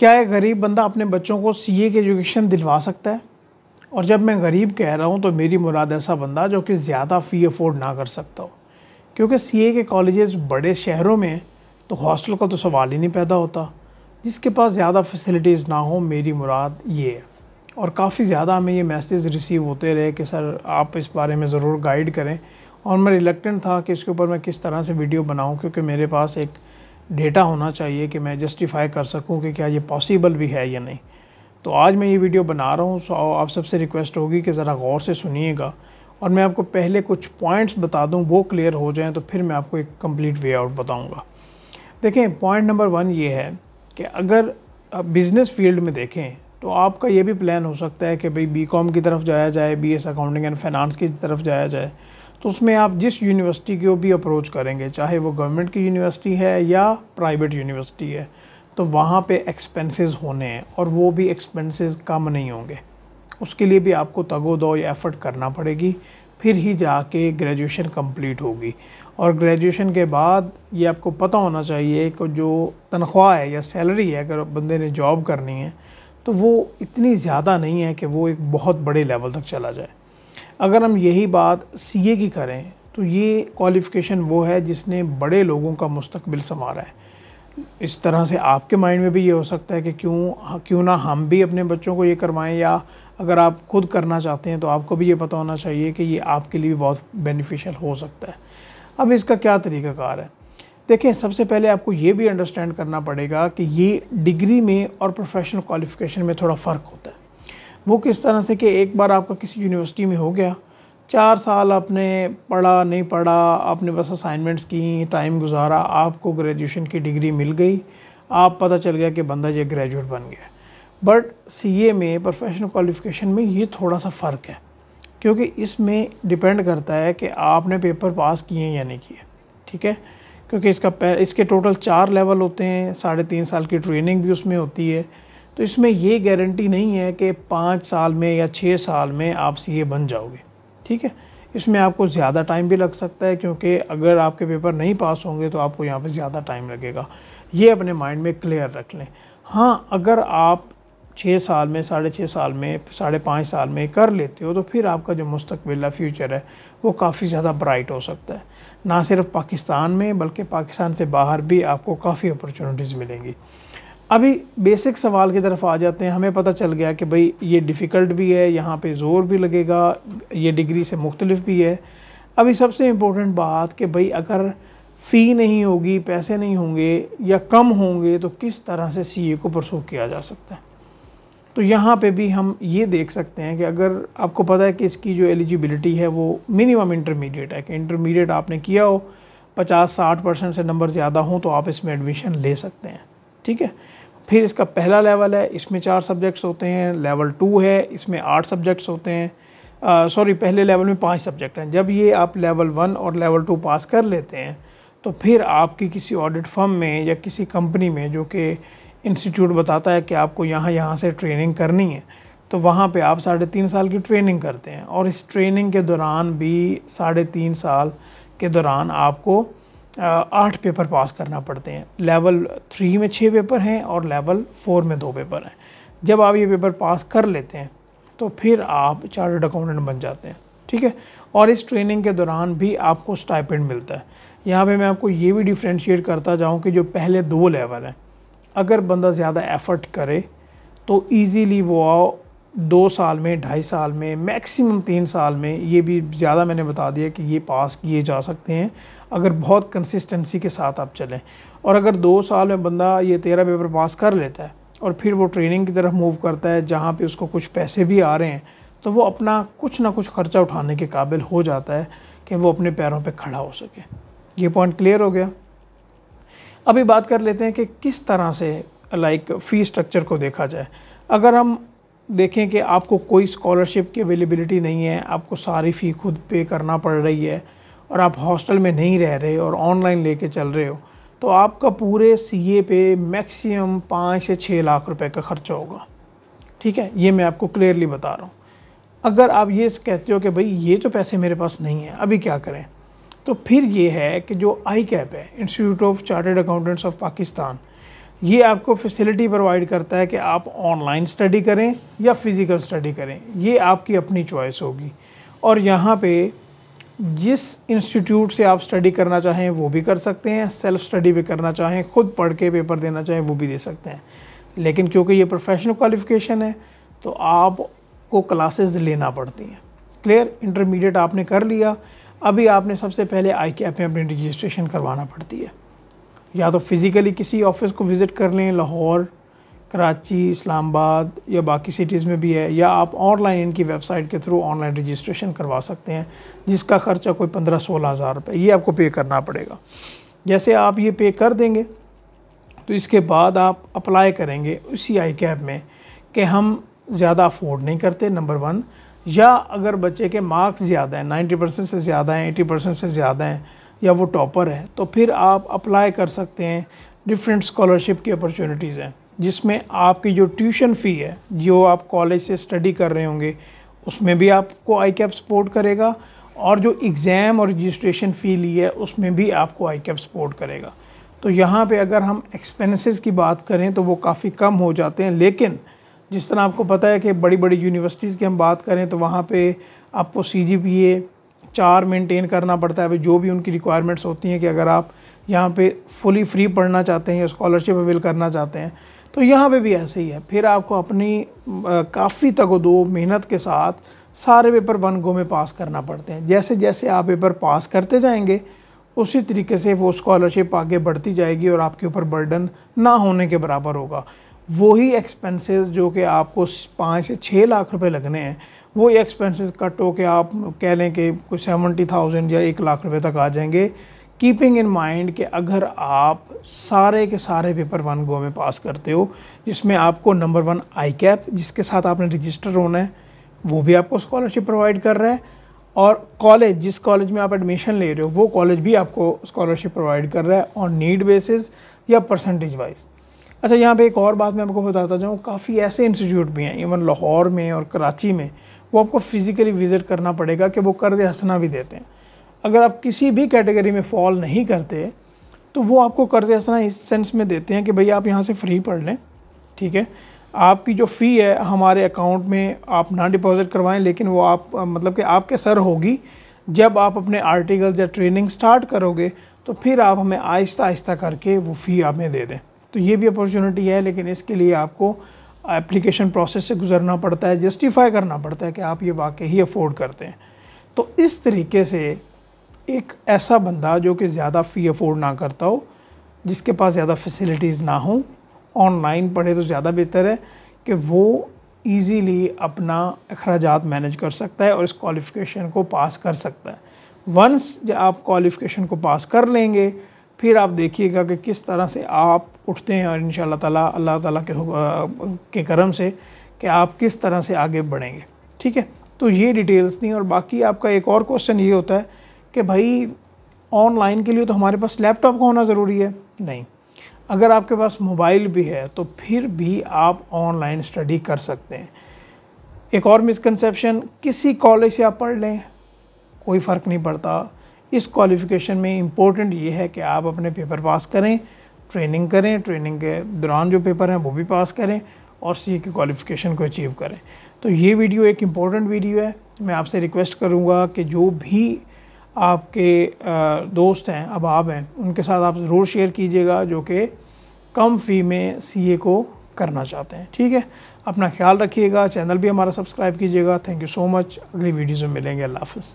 क्या एक गरीब बंदा अपने बच्चों को सी ए की एजुकेशन दिलवा सकता है और जब मैं गरीब कह रहा हूँ तो मेरी मुराद ऐसा बंदा जो कि ज़्यादा फ़ी अफोर्ड ना कर सकता हो क्योंकि सी ए के कॉलेजेस बड़े शहरों में हैं तो हॉस्टल का तो सवाल ही नहीं पैदा होता जिसके पास ज़्यादा फैसिलिटीज़ ना हो मेरी मुराद ये है और काफ़ी ज़्यादा हमें ये मैसेज रिसीव होते रहे कि सर आप इस बारे में ज़रूर गाइड करें और मैं रिलेक्टेंट था कि इसके ऊपर मैं किस तरह से वीडियो बनाऊं क्योंकि मेरे पास एक डेटा होना चाहिए कि मैं जस्टिफाई कर सकूं कि क्या ये पॉसिबल भी है या नहीं तो आज मैं ये वीडियो बना रहा हूँ सो आप सबसे रिक्वेस्ट होगी कि ज़रा गौर से सुनिएगा और मैं आपको पहले कुछ पॉइंट्स बता दूँ वो क्लियर हो जाएँ तो फिर मैं आपको एक कम्प्लीट वे आउट बताऊँगा देखें पॉइंट नंबर वन ये है कि अगर आप बिज़नेस फील्ड में देखें तो आपका ये भी प्लान हो सकता है कि भाई बी की तरफ जाया जाए B S accounting and finance की तरफ जाया जाए तो उसमें आप जिस यूनिवर्सिटी को भी अप्रोच करेंगे चाहे वो गवर्नमेंट की यूनिवर्सिटी है या प्राइवेट यूनिवर्सिटी है तो वहाँ पे एक्सपेंसेस होने हैं और वो भी एक्सपेंसेस कम नहीं होंगे उसके लिए भी आपको तगो दो या एफ़र्ट करना पड़ेगी फिर ही जाके ग्रेजुएशन कंप्लीट होगी और ग्रेजुएशन के बाद ये आपको पता होना चाहिए कि जो तनख्वाह है या सैलरी है अगर बंदे ने जॉब करनी है तो वो इतनी ज़्यादा नहीं है कि वो एक बहुत बड़े लेवल तक चला जाए अगर हम यही बात सीए की करें तो ये क्वालिफ़िकेशन वो है जिसने बड़े लोगों का मुस्तबिल संवारा है इस तरह से आपके माइंड में भी ये हो सकता है कि क्यों क्यों ना हम भी अपने बच्चों को ये करवाएं या अगर आप खुद करना चाहते हैं तो आपको भी ये पता होना चाहिए कि ये आपके लिए भी बहुत बेनिफिशियल हो सकता है अब इसका क्या तरीक़ाकार है देखें सबसे पहले आपको ये भी अंडरस्टैंड करना पड़ेगा कि ये डिग्री में और प्रोफेशनल क्वालिफ़िकेशन में थोड़ा फ़र्क होता है वो किस तरह से कि एक बार आपका किसी यूनिवर्सिटी में हो गया चार साल आपने पढ़ा नहीं पढ़ा आपने बस असाइनमेंट्स की टाइम गुजारा आपको ग्रेजुएशन की डिग्री मिल गई आप पता चल गया कि बंदा ये ग्रेजुएट बन गया बट सी में प्रोफेशनल क्वालिफिकेशन में ये थोड़ा सा फ़र्क है क्योंकि इसमें डिपेंड करता है कि आपने पेपर पास किए या नहीं किए ठीक है क्योंकि इसका इसके टोटल चार लेवल होते हैं साढ़े तीन साल की ट्रेनिंग भी उसमें होती है तो इसमें ये गारंटी नहीं है कि पाँच साल में या छः साल में आप सी बन जाओगे ठीक है इसमें आपको ज़्यादा टाइम भी लग सकता है क्योंकि अगर आपके पेपर नहीं पास होंगे तो आपको यहाँ पे ज़्यादा टाइम लगेगा ये अपने माइंड में क्लियर रख लें हाँ अगर आप छः साल में साढ़े छः साल में साढ़े पाँच साल में कर लेते हो तो फिर आपका जो मुस्तबिल फ्यूचर है वो काफ़ी ज़्यादा ब्राइट हो सकता है ना सिर्फ पाकिस्तान में बल्कि पाकिस्तान से बाहर भी आपको काफ़ी अपॉर्चुनिटीज़ मिलेंगी अभी बेसिक सवाल की तरफ आ जाते हैं हमें पता चल गया कि भाई ये डिफ़िकल्ट भी है यहाँ पे ज़ोर भी लगेगा ये डिग्री से मुख्तलिफ भी है अभी सबसे इम्पोर्टेंट बात कि भाई अगर फ़ी नहीं होगी पैसे नहीं होंगे या कम होंगे तो किस तरह से सी को परसू किया जा सकता है तो यहाँ पे भी हम ये देख सकते हैं कि अगर आपको पता है कि इसकी जो एलिजिबिलिटी है वो मिनिमम इंटरमीडिएट है कि इंटरमीडिएट आपने किया हो 50-60 परसेंट से नंबर ज़्यादा हों तो आप इसमें एडमिशन ले सकते हैं ठीक है फिर इसका पहला लेवल है इसमें चार सब्जेक्ट्स होते हैं लेवल टू है इसमें आठ सब्जेक्ट्स होते हैं सॉरी पहले लेवल में पांच सब्जेक्ट हैं जब ये आप लेवल वन और लेवल टू पास कर लेते हैं तो फिर आपकी किसी ऑडिट फर्म में या किसी कंपनी में जो कि इंस्टीट्यूट बताता है कि आपको यहाँ यहाँ से ट्रेनिंग करनी है तो वहाँ पे आप साढ़े तीन साल की ट्रेनिंग करते हैं और इस ट्रेनिंग के दौरान भी साढ़े तीन साल के दौरान आपको आठ पेपर पास करना पड़ते हैं लेवल थ्री में छः पेपर हैं और लेवल फोर में दो पेपर हैं जब आप ये पेपर पास कर लेते हैं तो फिर आप चार्टर्ड अकाउंटेंट बन जाते हैं ठीक है और इस ट्रेनिंग के दौरान भी आपको स्टाइपेंड मिलता है यहाँ पे मैं आपको ये भी डिफ्रेंशिएट करता जाऊँ कि जो पहले दो लेवल हैं अगर बंदा ज़्यादा एफर्ट करे तो ईजीली वो दो साल में ढाई साल में मैक्सिमम तीन साल में ये भी ज़्यादा मैंने बता दिया कि ये पास किए जा सकते हैं अगर बहुत कंसिस्टेंसी के साथ आप चलें और अगर दो साल में बंदा ये तेरह पेपर पास कर लेता है और फिर वो ट्रेनिंग की तरफ मूव करता है जहाँ पे उसको कुछ पैसे भी आ रहे हैं तो वो अपना कुछ ना कुछ ख़र्चा उठाने के काबिल हो जाता है कि वो अपने पैरों पर खड़ा हो सके ये पॉइंट क्लियर हो गया अभी बात कर लेते हैं कि किस तरह से लाइक फ़ी स्ट्रक्चर को देखा जाए अगर हम देखें कि आपको कोई स्कॉलरशिप की अवेलेबिलिटी नहीं है आपको सारी फ़ी खुद पे करना पड़ रही है और आप हॉस्टल में नहीं रह रहे और ऑनलाइन लेके चल रहे हो तो आपका पूरे सीए पे मैक्सिमम पाँच से छः लाख रुपए का खर्चा होगा ठीक है ये मैं आपको क्लियरली बता रहा हूँ अगर आप ये कहते हो कि भाई ये तो पैसे मेरे पास नहीं है अभी क्या करें तो फिर ये है कि जो आई कैप है Institute of Chartered Accountants of Pakistan ये आपको फैसिलिटी प्रोवाइड करता है कि आप ऑनलाइन स्टडी करें या फिज़िकल स्टडी करें ये आपकी अपनी चॉइस होगी और यहाँ पे जिस इंस्टीट्यूट से आप स्टडी करना चाहें वो भी कर सकते हैं सेल्फ स्टडी भी करना चाहें खुद पढ़ के पेपर देना चाहें वो भी दे सकते हैं लेकिन क्योंकि ये प्रोफेशनल क्वालिफिकेशन है तो आपको क्लासेस लेना पड़ती हैं क्लियर इंटरमीडिएट आपने कर लिया अभी आपने सबसे पहले आई कैप में अपनी रजिस्ट्रेशन करवाना पड़ती है या तो फ़िज़िकली किसी ऑफिस को विज़िट कर लें लाहौर कराची इस्लामाबाद या बाकी सिटीज़ में भी है या आप ऑनलाइन इनकी वेबसाइट के थ्रू ऑनलाइन रजिस्ट्रेशन करवा सकते हैं जिसका ख़र्चा कोई पंद्रह सोलह हज़ार रुपये ये आपको पे करना पड़ेगा जैसे आप ये पे कर देंगे तो इसके बाद आप अप्लाई करेंगे उसी आई कैब में कि हम ज़्यादा अफोर्ड नहीं करते नंबर वन या अगर बच्चे के मार्क्स ज़्यादा हैं नाइन्टी परसेंट से ज़्यादा हैं एटी परसेंट से ज़्यादा हैं या वो टॉपर है तो फिर आप अप्लाई कर सकते हैं डिफरेंट स्कॉलरशिप की अपॉर्चुनिटीज़ हैं जिसमें आपकी जो ट्यूशन फ़ी है जो आप कॉलेज से स्टडी कर रहे होंगे उसमें भी आपको आई कैप सपोर्ट करेगा और जो एग्ज़ाम और रजिस्ट्रेशन फ़ी ली है उसमें भी आपको आई कैप सपोर्ट करेगा तो यहाँ पे अगर हम एक्सपेंसेस की बात करें तो वो काफ़ी कम हो जाते हैं लेकिन जिस तरह आपको पता है कि बड़ी बड़ी यूनिवर्सिटीज़ की हम बात करें तो वहाँ पे आपको सी जी पी ए चार मेंटेन करना पड़ता है जो भी उनकी रिक्वायरमेंट्स होती हैं कि अगर आप यहाँ पे फुली फ्री पढ़ना चाहते हैं या स्कॉलरशिप अवेल करना चाहते हैं तो यहाँ पे भी ऐसे ही है फिर आपको अपनी काफ़ी तगो दो मेहनत के साथ सारे पेपर वन गो में पास करना पड़ते हैं जैसे जैसे आप पेपर पास करते जाएंगे उसी तरीके से वो स्कॉलरशिप आगे बढ़ती जाएगी और आपके ऊपर बर्डन ना होने के बराबर होगा वही एक्सपेंसेस जो कि आपको पाँच से छः लाख रुपए लगने हैं वो एक्सपेंसेस कट हो के आप कह लें कि कुछ सेवेंटी थाउजेंड या एक लाख रुपए तक आ जाएंगे कीपिंग इन माइंड कि अगर आप सारे के सारे पेपर वन गो में पास करते हो जिसमें आपको नंबर वन आई कैप जिसके साथ आपने रजिस्टर होना है वो भी आपको स्कॉलरशिप प्रोवाइड कर रहा है और कॉलेज जिस कॉलेज में आप एडमिशन ले रहे हो वो कॉलेज भी आपको स्कॉलरशिप प्रोवाइड कर रहा है ऑन नीड बेसिस या परसेंटेज वाइज अच्छा यहाँ पे एक और बात मैं आपको बताता जाऊँ काफ़ी ऐसे इंस्टीट्यूट भी हैं इवन लाहौर में और कराची में वो आपको फ़िज़िकली विज़िट करना पड़ेगा कि वो कर्ज़ हंसना भी देते हैं अगर आप किसी भी कैटेगरी में फॉल नहीं करते तो वो आपको कर्ज़ हंसना इस सेंस में देते हैं कि भैया आप यहाँ से फ्री पढ़ लें ठीक है आपकी जो फ़ी है हमारे अकाउंट में आप ना डिपॉज़िट करवाएं लेकिन वो आप मतलब कि आपके सर होगी जब आप अपने आर्टिकल्स या ट्रेनिंग स्टार्ट करोगे तो फिर आप हमें आहिस्ता आहिस्ता करके वो फ़ी आप में दे दें तो ये भी अपॉर्चुनिटी है लेकिन इसके लिए आपको एप्लीकेशन प्रोसेस से गुजरना पड़ता है जस्टिफाई करना पड़ता है कि आप ये वाकई ही अफोर्ड करते हैं तो इस तरीके से एक ऐसा बंदा जो कि ज़्यादा फ़ी अफोर्ड ना करता हो जिसके पास ज़्यादा फैसिलिटीज़ ना हो ऑनलाइन पढ़े तो ज़्यादा बेहतर है कि वो ईज़ीली अपना अखराज मैनेज कर सकता है और इस क्वालिफ़िकेशन को पास कर सकता है वंस जब आप क्वालिफ़िकेशन को पास कर लेंगे फिर आप देखिएगा कि किस तरह से आप उठते हैं और इन ताला अल्लाह ताला के के करम से कि आप किस तरह से आगे बढ़ेंगे ठीक है तो ये डिटेल्स थी और बाकी आपका एक और क्वेश्चन ये होता है कि भाई ऑनलाइन के लिए तो हमारे पास लैपटॉप का होना ज़रूरी है नहीं अगर आपके पास मोबाइल भी है तो फिर भी आप ऑनलाइन स्टडी कर सकते हैं एक और मिसकनसप्शन किसी कॉलेज से आप पढ़ लें कोई फ़र्क नहीं पड़ता इस क्वालिफ़िकेशन में इम्पोर्टेंट ये है कि आप अपने पेपर पास करें ट्रेनिंग करें ट्रेनिंग के दौरान जो पेपर हैं वो भी पास करें और सी की क्वालिफ़िकेशन को अचीव करें तो ये वीडियो एक इम्पोर्टेंट वीडियो है मैं आपसे रिक्वेस्ट करूँगा कि जो भी आपके दोस्त हैं अब आप हैं उनके साथ आप ज़रूर शेयर कीजिएगा जो कि कम फ़ी में सी को करना चाहते हैं ठीक है अपना ख्याल रखिएगा चैनल भी हमारा सब्सक्राइब कीजिएगा थैंक यू सो मच अगली वीडियोज़ में मिलेंगे अल्लाह हाफ़